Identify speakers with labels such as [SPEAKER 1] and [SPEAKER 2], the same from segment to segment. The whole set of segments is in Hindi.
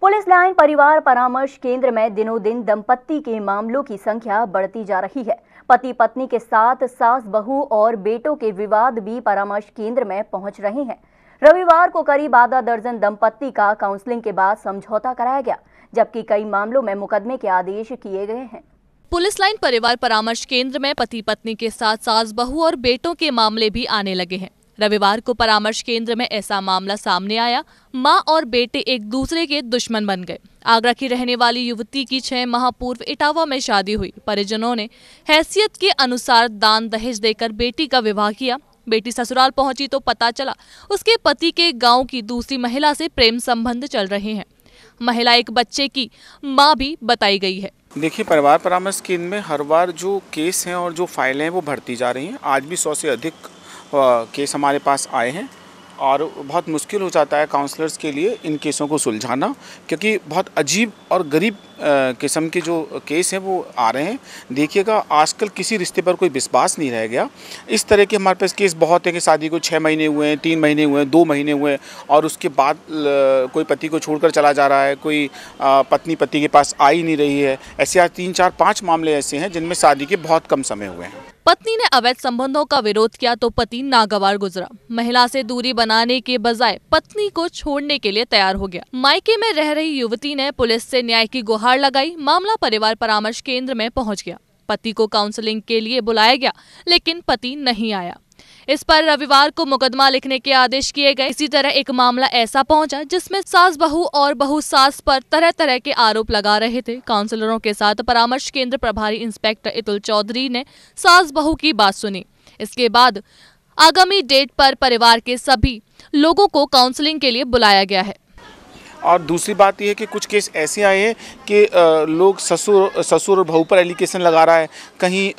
[SPEAKER 1] पुलिस लाइन परिवार परामर्श केंद्र में दिनों दिन दंपत्ति के मामलों की संख्या बढ़ती जा रही है पति पत्नी के साथ सास बहू और बेटों के विवाद भी परामर्श केंद्र में पहुंच रहे हैं रविवार को करीब आधा दर्जन दंपत्ति का काउंसलिंग के बाद समझौता कराया गया जबकि कई मामलों में मुकदमे के आदेश किए गए हैं
[SPEAKER 2] पुलिस लाइन परिवार परामर्श केंद्र में पति पत्नी के साथ सास बहू और बेटों के मामले भी आने लगे हैं रविवार को परामर्श केंद्र में ऐसा मामला सामने आया मां और बेटे एक दूसरे के दुश्मन बन गए आगरा की रहने वाली युवती की छह माह पूर्व इटावा में शादी हुई परिजनों ने हैसियत के अनुसार दान दहेज देकर बेटी का विवाह किया बेटी ससुराल पहुंची तो पता चला उसके पति के गांव की दूसरी महिला से प्रेम संबंध चल रहे हैं महिला एक बच्चे की माँ भी बताई गई है
[SPEAKER 3] देखिए परिवार परामर्श केंद्र में हर बार जो केस हैं और जो फाइलें हैं वो भरती जा रही हैं आज भी सौ से अधिक केस हमारे पास आए हैं और बहुत मुश्किल हो जाता है काउंसलर्स के लिए इन केसों को सुलझाना क्योंकि बहुत अजीब और गरीब किस्म के जो केस हैं वो आ रहे हैं देखिएगा आजकल किसी रिश्ते पर कोई विश्वास नहीं रह गया इस तरह के हमारे पास केस बहुत हैं कि शादी को छः महीने हुए हैं तीन महीने हुए हैं दो महीने हुए हैं और उसके बाद कोई पति को छोड़कर चला जा रहा है कोई पत्नी पति के पास आ ही नहीं रही है ऐसे आज तीन चार पाँच मामले ऐसे हैं जिनमें शादी के बहुत कम समय हुए हैं
[SPEAKER 2] पत्नी ने अवैध संबंधों का विरोध किया तो पति नागवार गुजरा महिला से दूरी बनाने के बजाय पत्नी को छोड़ने के लिए तैयार हो गया मायके में रह रही युवती ने पुलिस से न्याय की गुहार गुहार लगाई मामला परिवार परामर्श केंद्र में पहुंच गया पति को काउंसलिंग के लिए बुलाया गया लेकिन पति नहीं आया इस पर रविवार को मुकदमा लिखने के आदेश किए गए इसी तरह एक मामला ऐसा पहुंचा जिसमें सास बहू और बहू सास पर तरह तरह के आरोप लगा रहे थे काउंसलरों के साथ परामर्श केंद्र प्रभारी इंस्पेक्टर इतुल चौधरी ने सास बहू की बात सुनी इसके बाद आगामी डेट पर परिवार के सभी लोगों को काउंसलिंग के लिए बुलाया गया है
[SPEAKER 3] और दूसरी बात यह है कि कुछ केस ऐसे आए हैं कि लोग ससुर ससुर और बहू पर एलिगेशन लगा रहा है कहीं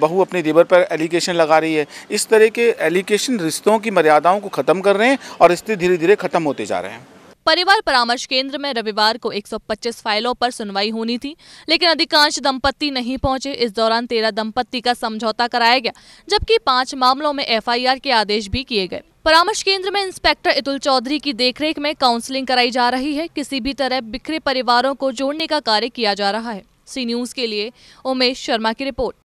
[SPEAKER 3] बहू अपने देवर पर एलिगेशन लगा रही है इस तरह के एलिगेशन रिश्तों की मर्यादाओं को ख़त्म कर रहे हैं और रिश्ते धीरे धीरे ख़त्म होते जा रहे हैं
[SPEAKER 2] परिवार परामर्श केंद्र में रविवार को 125 फाइलों पर सुनवाई होनी थी लेकिन अधिकांश दंपत्ति नहीं पहुंचे इस दौरान तेरह दंपत्ति का समझौता कराया गया जबकि पांच मामलों में एफआईआर के आदेश भी किए गए परामर्श केंद्र में इंस्पेक्टर इतुल चौधरी की देखरेख में काउंसलिंग कराई जा रही है किसी भी तरह बिखरे परिवारों को जोड़ने का कार्य किया जा रहा है सी न्यूज के लिए उमेश शर्मा की रिपोर्ट